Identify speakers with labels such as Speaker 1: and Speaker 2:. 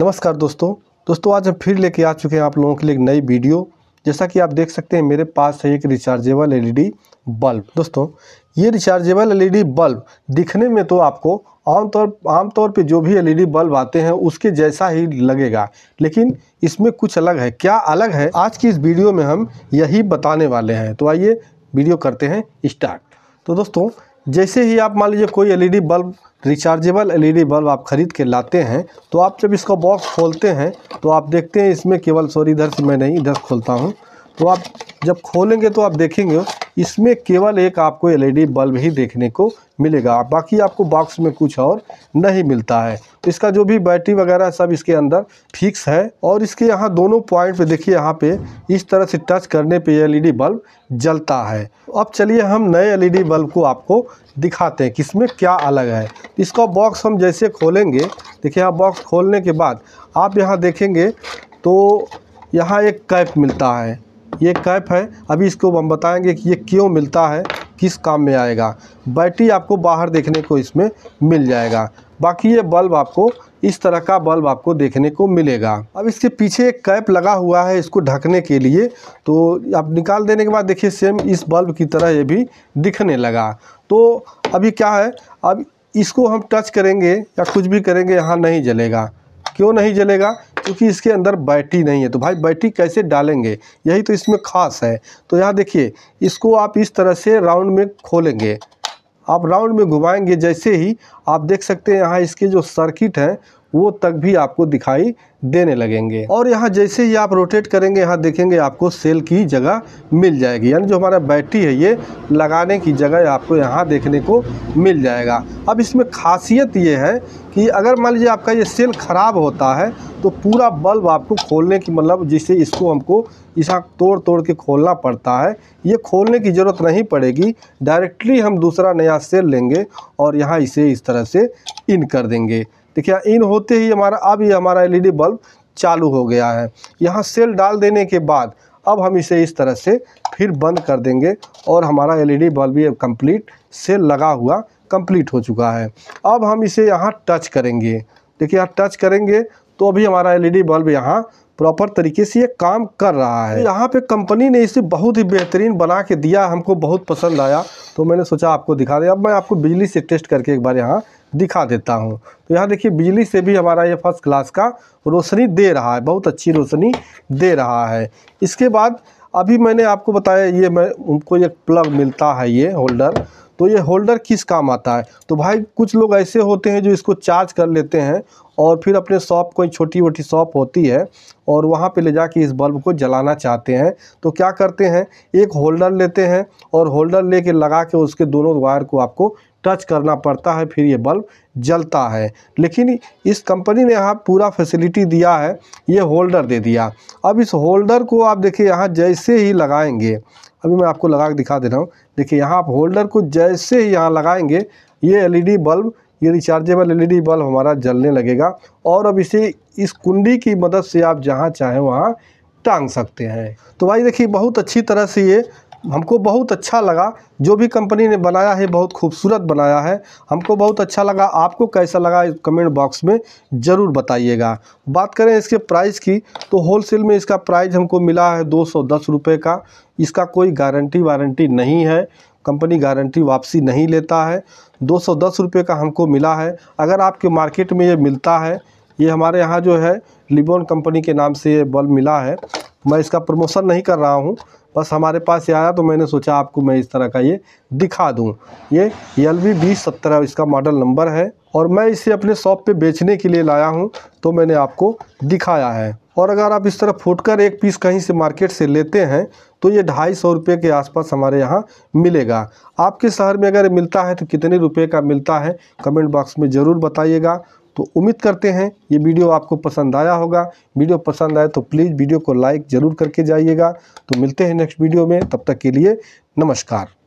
Speaker 1: नमस्कार दोस्तों दोस्तों आज हम फिर लेके आ चुके हैं आप लोगों के लिए एक नई वीडियो जैसा कि आप देख सकते हैं मेरे पास है एक रिचार्जेबल एलईडी बल्ब दोस्तों ये रिचार्जेबल एलईडी बल्ब दिखने में तो आपको आमतौर आमतौर पे जो भी एलईडी बल्ब आते हैं उसके जैसा ही लगेगा लेकिन इसमें कुछ अलग है क्या अलग है आज की इस वीडियो में हम यही बताने वाले हैं तो आइए वीडियो करते हैं स्टार्ट तो दोस्तों जैसे ही आप मान लीजिए कोई LED bulb rechargeable LED bulb आप ख़रीद के लाते हैं तो आप जब इसका बॉक्स खोलते हैं तो आप देखते हैं इसमें केवल सॉरी इधर से मैं नहीं इधर खोलता हूँ तो आप जब खोलेंगे तो आप देखेंगे इसमें केवल एक आपको एलईडी बल्ब ही देखने को मिलेगा बाकी आपको बॉक्स में कुछ और नहीं मिलता है इसका जो भी बैटरी वगैरह सब इसके अंदर फिक्स है और इसके यहाँ दोनों पॉइंट पे देखिए यहाँ पे इस तरह से टच करने पे एलईडी बल्ब जलता है अब चलिए हम नए एलईडी बल्ब को आपको दिखाते हैं कि इसमें क्या अलग है इसका बॉक्स हम जैसे खोलेंगे देखिए यहाँ बॉक्स खोलने के बाद आप यहाँ देखेंगे तो यहाँ एक कैप मिलता है ये कैप है अभी इसको हम बताएंगे कि ये क्यों मिलता है किस काम में आएगा बैटरी आपको बाहर देखने को इसमें मिल जाएगा बाकी ये बल्ब आपको इस तरह का बल्ब आपको देखने को मिलेगा अब इसके पीछे एक कैप लगा हुआ है इसको ढकने के लिए तो आप निकाल देने के बाद देखिए सेम इस बल्ब की तरह ये भी दिखने लगा तो अभी क्या है अब इसको हम टच करेंगे या कुछ भी करेंगे यहाँ नहीं जलेगा क्यों नहीं जलेगा क्योंकि इसके अंदर बैटरी नहीं है तो भाई बैटरी कैसे डालेंगे यही तो इसमें खास है तो यहाँ देखिए इसको आप इस तरह से राउंड में खोलेंगे आप राउंड में घुमाएंगे जैसे ही आप देख सकते हैं यहाँ इसके जो सर्किट हैं वो तक भी आपको दिखाई देने लगेंगे और यहाँ जैसे ही आप रोटेट करेंगे यहाँ देखेंगे आपको सेल की जगह मिल जाएगी यानी जो हमारा बैटरी है ये लगाने की जगह आपको यहाँ देखने को मिल जाएगा अब इसमें खासियत ये है कि अगर मान लीजिए आपका ये सेल ख़राब होता है तो पूरा बल्ब आपको खोलने की मतलब जिससे इसको हमको इसका तोड़ तोड़ के खोलना पड़ता है ये खोलने की ज़रूरत नहीं पड़ेगी डायरेक्टली हम दूसरा नया सेल लेंगे और यहाँ इसे इस तरह से इन कर देंगे देखिए इन होते ही हमारा अब ये हमारा एल बल्ब चालू हो गया है यहाँ सेल डाल देने के बाद अब हम इसे इस तरह से फिर बंद कर देंगे और हमारा एलईडी बल्ब ये कंप्लीट सेल लगा हुआ कंप्लीट हो चुका है अब हम इसे यहाँ टच करेंगे देखिए यहाँ टच करेंगे तो अभी हमारा एलईडी बल्ब यहाँ प्रॉपर तरीके से ये काम कर रहा है यहाँ पे कंपनी ने इसे बहुत ही बेहतरीन बना के दिया हमको बहुत पसंद आया तो मैंने सोचा आपको दिखा दे अब मैं आपको बिजली से टेस्ट करके एक बार यहाँ दिखा देता हूँ तो यहाँ देखिए बिजली से भी हमारा ये फर्स्ट क्लास का रोशनी दे रहा है बहुत अच्छी रोशनी दे रहा है इसके बाद अभी मैंने आपको बताया ये मैं उनको एक प्लग मिलता है ये होल्डर तो ये होल्डर किस काम आता है तो भाई कुछ लोग ऐसे होते हैं जो इसको चार्ज कर लेते हैं और फिर अपने शॉप कोई छोटी मोटी शॉप होती है और वहाँ पे ले कर इस बल्ब को जलाना चाहते हैं तो क्या करते हैं एक होल्डर लेते हैं और होल्डर लेके लगा के उसके दोनों वायर को आपको टच करना पड़ता है फिर ये बल्ब जलता है लेकिन इस कंपनी ने यहाँ पूरा फैसिलिटी दिया है ये होल्डर दे दिया अब इस होल्डर को आप देखिए यहाँ जैसे ही लगाएंगे अभी मैं आपको लगा के दिखा दे रहा हूँ देखिए यहाँ आप होल्डर को जैसे ही यहाँ लगाएंगे ये एलईडी बल्ब ये रिचार्जेबल एलईडी बल्ब हमारा जलने लगेगा और अब इसे इस कुंडी की मदद से आप जहाँ चाहें वहाँ टांग सकते हैं तो भाई देखिए बहुत अच्छी तरह से ये हमको बहुत अच्छा लगा जो भी कंपनी ने बनाया है बहुत खूबसूरत बनाया है हमको बहुत अच्छा लगा आपको कैसा लगा कमेंट बॉक्स में ज़रूर बताइएगा बात करें इसके प्राइस की तो होलसेल में इसका प्राइस हमको मिला है दो सौ दस रुपये का इसका कोई गारंटी वारंटी नहीं है कंपनी गारंटी वापसी नहीं लेता है दो सौ दस रुपये का हमको मिला है अगर आपके मार्केट में ये मिलता है ये हमारे यहाँ जो है लिबोन कंपनी के नाम से ये बल्ब मिला है मैं इसका प्रमोशन नहीं कर रहा हूँ बस हमारे पास ये आया तो मैंने सोचा आपको मैं इस तरह का ये दिखा दूँ ये एल वी बीस सत्रह इसका मॉडल नंबर है और मैं इसे अपने शॉप पे बेचने के लिए लाया हूँ तो मैंने आपको दिखाया है और अगर आप इस तरह फूटकर एक पीस कहीं से मार्केट से लेते हैं तो ये ढाई सौ रुपये के आसपास हमारे यहाँ मिलेगा आपके शहर में अगर मिलता है तो कितने रुपये का मिलता है कमेंट बॉक्स में ज़रूर बताइएगा तो उम्मीद करते हैं ये वीडियो आपको पसंद आया होगा वीडियो पसंद आए तो प्लीज़ वीडियो को लाइक ज़रूर करके जाइएगा तो मिलते हैं नेक्स्ट वीडियो में तब तक के लिए नमस्कार